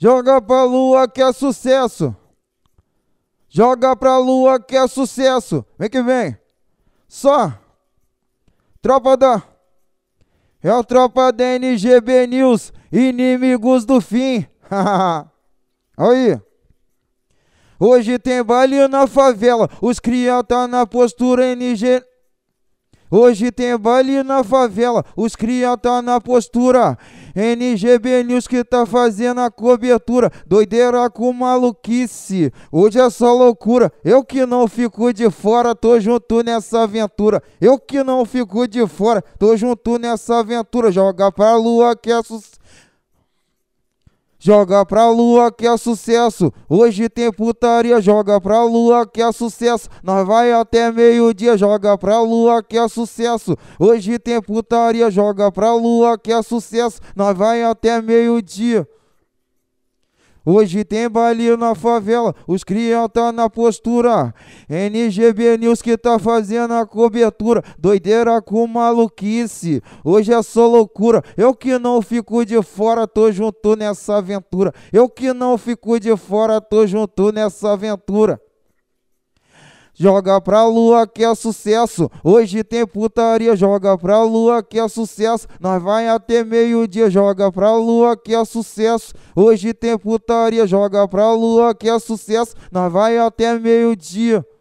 Joga pra lua que é sucesso. Joga pra lua que é sucesso. Vem que vem. Só. Tropa da. É a tropa da NGB News. Inimigos do fim. Aí. Hoje tem baile na favela. Os cria tá na postura NGB. Hoje tem baile na favela, os cria tá na postura. NGB News que tá fazendo a cobertura, doideira com maluquice. Hoje é só loucura, eu que não fico de fora, tô junto nessa aventura. Eu que não fico de fora, tô junto nessa aventura. Joga pra lua que é sucesso Joga pra lua que é sucesso. Hoje tem putaria, joga pra lua que é sucesso. Nós vai até meio-dia, joga pra lua que é sucesso. Hoje tem putaria, joga pra lua que é sucesso. Nós vai até meio-dia. Hoje tem baile na favela, os criam tá na postura. NGB News que tá fazendo a cobertura, doideira com maluquice. Hoje é só loucura, eu que não fico de fora, tô junto nessa aventura. Eu que não fico de fora, tô junto nessa aventura. Joga pra lua que é sucesso. Hoje tem putaria, joga pra lua que é sucesso. Nós vai até meio-dia, joga pra lua que é sucesso. Hoje tem putaria, joga pra lua que é sucesso. Nós vai até meio-dia.